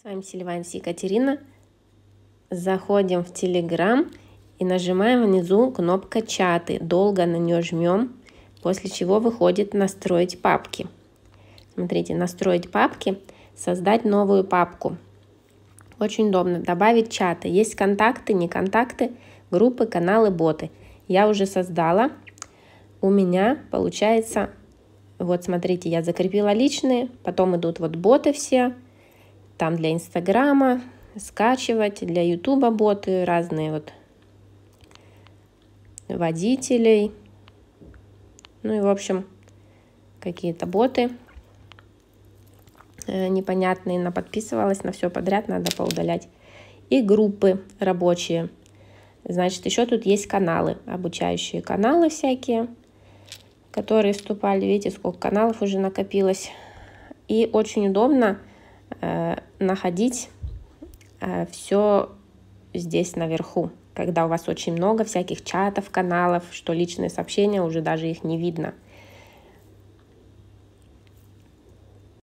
С вами Сильванс Екатерина. Заходим в Телеграм и нажимаем внизу кнопка чаты. Долго на нее жмем, после чего выходит настроить папки. Смотрите, настроить папки, создать новую папку. Очень удобно. Добавить чаты. Есть контакты, не контакты, группы, каналы, боты. Я уже создала. У меня получается, вот смотрите, я закрепила личные, потом идут вот боты все, там для Инстаграма, скачивать, для Ютуба боты, разные вот водителей. Ну и, в общем, какие-то боты э, непонятные, она подписывалась на все подряд, надо поудалять. И группы рабочие. Значит, еще тут есть каналы, обучающие каналы всякие, которые вступали. Видите, сколько каналов уже накопилось. И очень удобно, Э, находить э, все здесь наверху, когда у вас очень много всяких чатов, каналов, что личные сообщения уже даже их не видно –